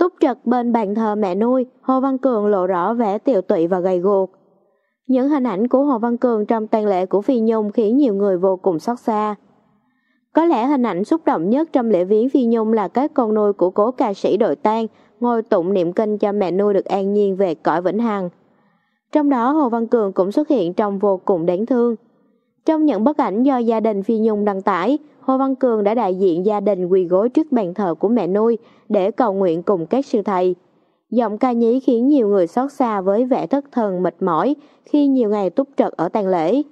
Túc trật bên bàn thờ mẹ nuôi, Hồ Văn Cường lộ rõ vẻ tiều tụy và gầy guộc. Những hình ảnh của Hồ Văn Cường trong tang lễ của Phi Nhung khiến nhiều người vô cùng xót xa. Có lẽ hình ảnh xúc động nhất trong lễ viếng Phi Nhung là các con nuôi của cố ca sĩ đội tang ngồi tụng niệm kinh cho mẹ nuôi được an nhiên về cõi vĩnh hằng. Trong đó Hồ Văn Cường cũng xuất hiện trong vô cùng đáng thương. Trong những bức ảnh do gia đình Phi Nhung đăng tải, Hồ Văn Cường đã đại diện gia đình quỳ gối trước bàn thờ của mẹ nuôi để cầu nguyện cùng các sư thầy. Giọng ca nhí khiến nhiều người xót xa với vẻ thất thần mệt mỏi khi nhiều ngày túc trật ở tang lễ.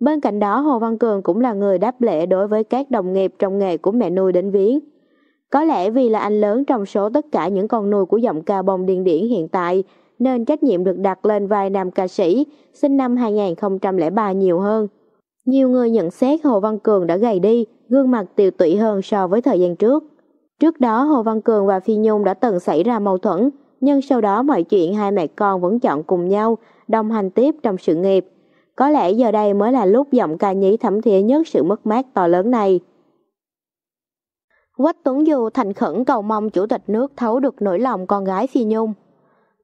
Bên cạnh đó, Hồ Văn Cường cũng là người đáp lễ đối với các đồng nghiệp trong nghề của mẹ nuôi đến viếng. Có lẽ vì là anh lớn trong số tất cả những con nuôi của giọng ca bông điên điển hiện tại, nên trách nhiệm được đặt lên vai nam ca sĩ sinh năm 2003 nhiều hơn. Nhiều người nhận xét Hồ Văn Cường đã gầy đi, gương mặt tiều tụy hơn so với thời gian trước. Trước đó Hồ Văn Cường và Phi Nhung đã từng xảy ra mâu thuẫn, nhưng sau đó mọi chuyện hai mẹ con vẫn chọn cùng nhau, đồng hành tiếp trong sự nghiệp. Có lẽ giờ đây mới là lúc giọng ca nhí thẩm thía nhất sự mất mát to lớn này. Quách Tuấn Du thành khẩn cầu mong chủ tịch nước thấu được nỗi lòng con gái Phi Nhung.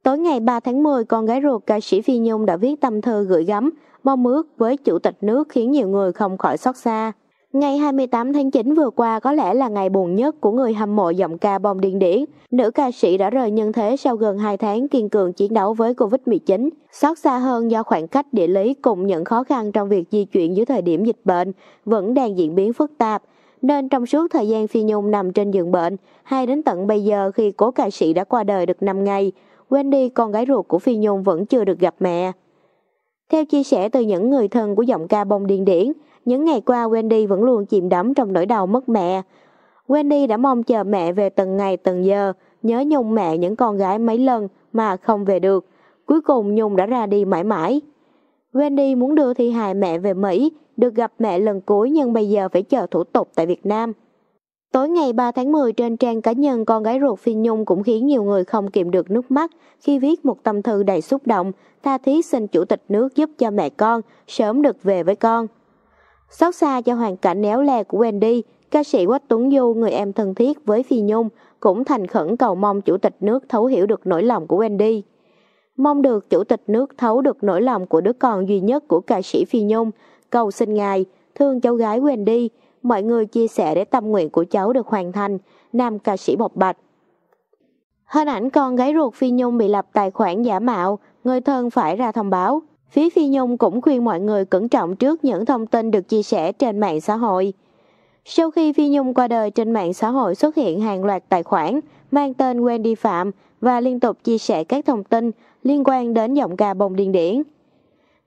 Tối ngày 3 tháng 10, con gái ruột ca sĩ Phi Nhung đã viết tâm thư gửi gắm bom ước với chủ tịch nước khiến nhiều người không khỏi xót xa. Ngày 28 tháng 9 vừa qua có lẽ là ngày buồn nhất của người hâm mộ giọng ca bom điên điển. Nữ ca sĩ đã rời nhân thế sau gần 2 tháng kiên cường chiến đấu với Covid-19. Xót xa hơn do khoảng cách địa lý cùng những khó khăn trong việc di chuyển giữa thời điểm dịch bệnh vẫn đang diễn biến phức tạp. Nên trong suốt thời gian Phi Nhung nằm trên giường bệnh, hay đến tận bây giờ khi cố ca sĩ đã qua đời được 5 ngày, Wendy, con gái ruột của Phi Nhung vẫn chưa được gặp mẹ. Theo chia sẻ từ những người thân của giọng ca bông điên điển, những ngày qua Wendy vẫn luôn chìm đắm trong nỗi đau mất mẹ. Wendy đã mong chờ mẹ về từng ngày từng giờ, nhớ Nhung mẹ những con gái mấy lần mà không về được. Cuối cùng Nhung đã ra đi mãi mãi. Wendy muốn đưa thi hài mẹ về Mỹ, được gặp mẹ lần cuối nhưng bây giờ phải chờ thủ tục tại Việt Nam. Tối ngày 3 tháng 10 trên trang cá nhân con gái ruột Phi Nhung cũng khiến nhiều người không kiềm được nước mắt khi viết một tâm thư đầy xúc động, tha thiết xin chủ tịch nước giúp cho mẹ con sớm được về với con. Xót xa cho hoàn cảnh néo le của Wendy, ca sĩ Quách Tuấn Du, người em thân thiết với Phi Nhung, cũng thành khẩn cầu mong chủ tịch nước thấu hiểu được nỗi lòng của Wendy. Mong được chủ tịch nước thấu được nỗi lòng của đứa con duy nhất của ca sĩ Phi Nhung, cầu xin ngài thương cháu gái Wendy, mọi người chia sẻ để tâm nguyện của cháu được hoàn thành, nam ca sĩ bộc bạch. Hình ảnh con gái ruột Phi Nhung bị lập tài khoản giả mạo, người thân phải ra thông báo. Phía Phi Nhung cũng khuyên mọi người cẩn trọng trước những thông tin được chia sẻ trên mạng xã hội. Sau khi Phi Nhung qua đời trên mạng xã hội xuất hiện hàng loạt tài khoản mang tên Wendy Phạm và liên tục chia sẻ các thông tin liên quan đến giọng ca bồng điên điển.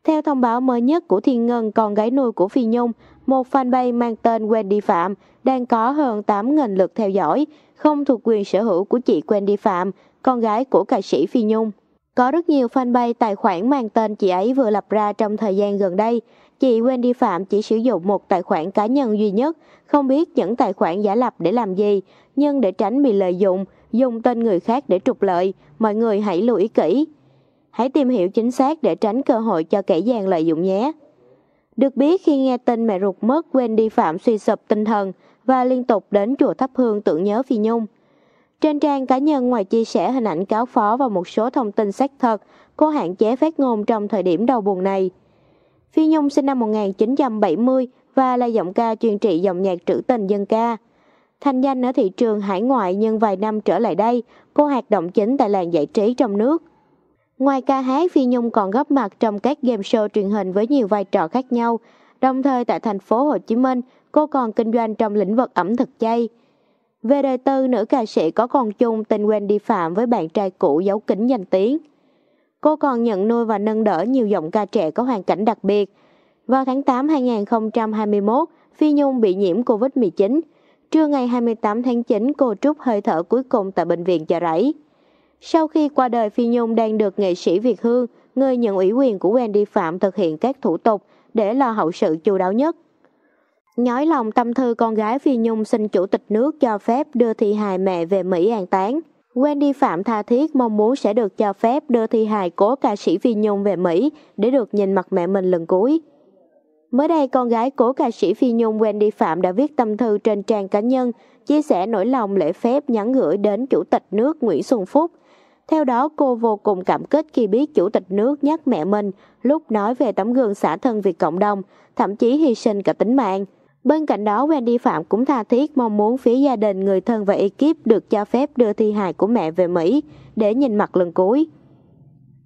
Theo thông báo mới nhất của Thiên Ngân, con gái nuôi của Phi Nhung, một fanpage mang tên Wendy Phạm đang có hơn 8.000 lượt theo dõi, không thuộc quyền sở hữu của chị Wendy Phạm, con gái của ca sĩ Phi Nhung. Có rất nhiều fanpage tài khoản mang tên chị ấy vừa lập ra trong thời gian gần đây. Chị Wendy Phạm chỉ sử dụng một tài khoản cá nhân duy nhất, không biết những tài khoản giả lập để làm gì, nhưng để tránh bị lợi dụng, dùng tên người khác để trục lợi, mọi người hãy lưu ý kỹ. Hãy tìm hiểu chính xác để tránh cơ hội cho kẻ gian lợi dụng nhé. Được biết khi nghe tin mẹ ruột mất Wendy Phạm suy sụp tinh thần và liên tục đến chùa thắp hương tưởng nhớ Phi Nhung. Trên trang cá nhân ngoài chia sẻ hình ảnh cáo phó và một số thông tin xác thật, cô hạn chế phát ngôn trong thời điểm đau buồn này. Phi Nhung sinh năm 1970 và là giọng ca truyền trị dòng nhạc trữ tình dân ca. Thanh danh ở thị trường hải ngoại nhưng vài năm trở lại đây, cô hoạt động chính tại làng giải trí trong nước. Ngoài ca hát, Phi Nhung còn góp mặt trong các game show truyền hình với nhiều vai trò khác nhau. Đồng thời tại thành phố Hồ Chí Minh, cô còn kinh doanh trong lĩnh vực ẩm thực chay. Về đời tư, nữ ca sĩ có con chung tình quen đi Phạm với bạn trai cũ giấu kính danh tiếng. Cô còn nhận nuôi và nâng đỡ nhiều giọng ca trẻ có hoàn cảnh đặc biệt. Vào tháng 8 2021, Phi Nhung bị nhiễm COVID-19. Trưa ngày 28 tháng 9, cô trút hơi thở cuối cùng tại bệnh viện Chợ Rẫy. Sau khi qua đời Phi Nhung đang được nghệ sĩ Việt Hương, người nhận ủy quyền của Wendy Phạm thực hiện các thủ tục để lo hậu sự chu đáo nhất. Nhói lòng tâm thư con gái Phi Nhung xin chủ tịch nước cho phép đưa thi hài mẹ về Mỹ an táng. Wendy Phạm tha thiết mong muốn sẽ được cho phép đưa thi hài cố ca sĩ Phi Nhung về Mỹ để được nhìn mặt mẹ mình lần cuối. Mới đây, con gái cố ca sĩ Phi Nhung Wendy Phạm đã viết tâm thư trên trang cá nhân, chia sẻ nỗi lòng lễ phép nhắn gửi đến Chủ tịch nước Nguyễn Xuân Phúc. Theo đó, cô vô cùng cảm kích khi biết Chủ tịch nước nhắc mẹ mình lúc nói về tấm gương xã thân vì cộng đồng, thậm chí hy sinh cả tính mạng. Bên cạnh đó, Wendy Phạm cũng tha thiết mong muốn phía gia đình, người thân và ekip được cho phép đưa thi hài của mẹ về Mỹ để nhìn mặt lần cuối.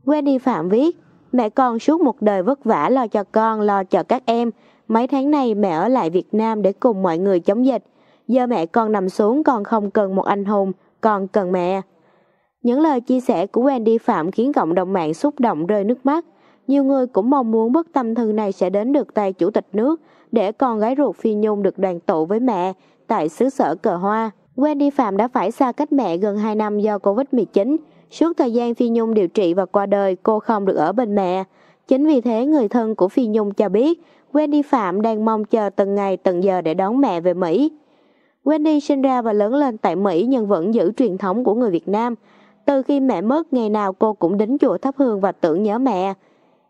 Wendy Phạm viết, Mẹ con suốt một đời vất vả lo cho con, lo cho các em. Mấy tháng nay mẹ ở lại Việt Nam để cùng mọi người chống dịch. Giờ mẹ con nằm xuống còn không cần một anh hùng, còn cần mẹ. Những lời chia sẻ của Wendy Phạm khiến cộng đồng mạng xúc động rơi nước mắt. Nhiều người cũng mong muốn bức tâm thư này sẽ đến được tay chủ tịch nước để con gái ruột Phi Nhung được đoàn tụ với mẹ tại xứ sở cờ hoa. Wendy Phạm đã phải xa cách mẹ gần 2 năm do Covid-19. Suốt thời gian Phi Nhung điều trị và qua đời, cô không được ở bên mẹ. Chính vì thế người thân của Phi Nhung cho biết, Wendy Phạm đang mong chờ từng ngày từng giờ để đón mẹ về Mỹ. Wendy sinh ra và lớn lên tại Mỹ nhưng vẫn giữ truyền thống của người Việt Nam. Từ khi mẹ mất, ngày nào cô cũng đến chùa thắp hương và tưởng nhớ mẹ.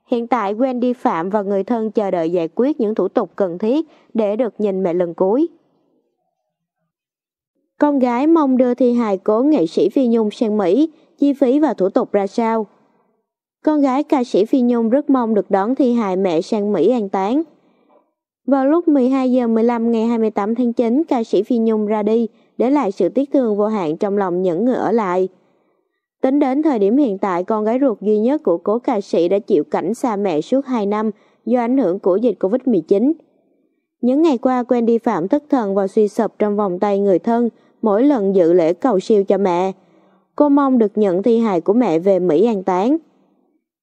Hiện tại Wendy Phạm và người thân chờ đợi giải quyết những thủ tục cần thiết để được nhìn mẹ lần cuối. Con gái mong đưa thi hài cố nghệ sĩ Phi Nhung sang Mỹ, chi phí và thủ tục ra sao. Con gái ca sĩ Phi Nhung rất mong được đón thi hài mẹ sang Mỹ an táng. Vào lúc 12 giờ 15 ngày 28 tháng 9, ca sĩ Phi Nhung ra đi, để lại sự tiếc thương vô hạn trong lòng những người ở lại. Tính đến thời điểm hiện tại, con gái ruột duy nhất của cố ca sĩ đã chịu cảnh xa mẹ suốt 2 năm do ảnh hưởng của dịch Covid-19. Những ngày qua, quen đi Phạm thất thần và suy sụp trong vòng tay người thân mỗi lần dự lễ cầu siêu cho mẹ. Cô mong được nhận thi hài của mẹ về Mỹ an táng.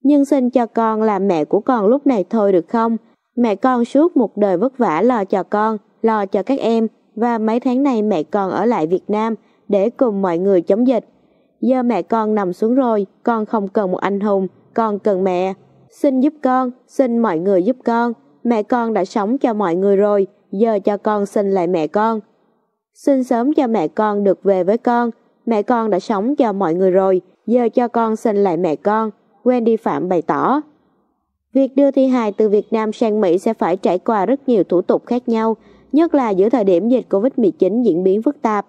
Nhưng xin cho con làm mẹ của con lúc này thôi được không? Mẹ con suốt một đời vất vả lo cho con, lo cho các em và mấy tháng này mẹ con ở lại Việt Nam để cùng mọi người chống dịch. Giờ mẹ con nằm xuống rồi, con không cần một anh hùng, con cần mẹ. Xin giúp con, xin mọi người giúp con. Mẹ con đã sống cho mọi người rồi, giờ cho con xin lại mẹ con. Xin sớm cho mẹ con được về với con, Mẹ con đã sống cho mọi người rồi, giờ cho con xin lại mẹ con, Wendy Phạm bày tỏ. Việc đưa thi hài từ Việt Nam sang Mỹ sẽ phải trải qua rất nhiều thủ tục khác nhau, nhất là giữa thời điểm dịch Covid-19 diễn biến phức tạp.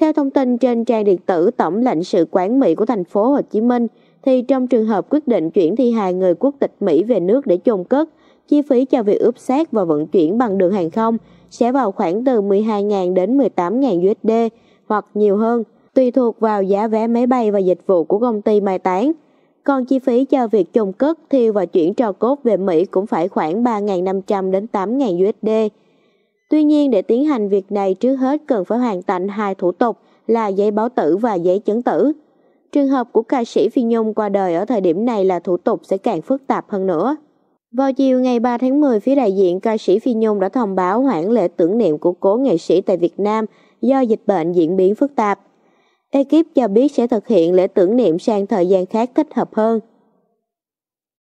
Theo thông tin trên trang điện tử Tổng lãnh sự quán Mỹ của thành phố Hồ Chí Minh, thì trong trường hợp quyết định chuyển thi hài người quốc tịch Mỹ về nước để chôn cất, chi phí cho việc ướp xác và vận chuyển bằng đường hàng không sẽ vào khoảng từ 12.000 đến 18.000 USD hoặc nhiều hơn – tùy thuộc vào giá vé máy bay và dịch vụ của công ty mai táng. Còn chi phí cho việc chôn cất, thiêu và chuyển tro cốt về Mỹ cũng phải khoảng 3.500 đến 8.000 USD. Tuy nhiên để tiến hành việc này trước hết cần phải hoàn thành hai thủ tục là giấy báo tử và giấy chứng tử. Trường hợp của ca sĩ Phi Nhung qua đời ở thời điểm này là thủ tục sẽ càng phức tạp hơn nữa. Vào chiều ngày 3 tháng 10, phía đại diện ca sĩ Phi Nhung đã thông báo hoãn lễ tưởng niệm của cố nghệ sĩ tại Việt Nam do dịch bệnh diễn biến phức tạp. Ekip cho biết sẽ thực hiện lễ tưởng niệm sang thời gian khác thích hợp hơn.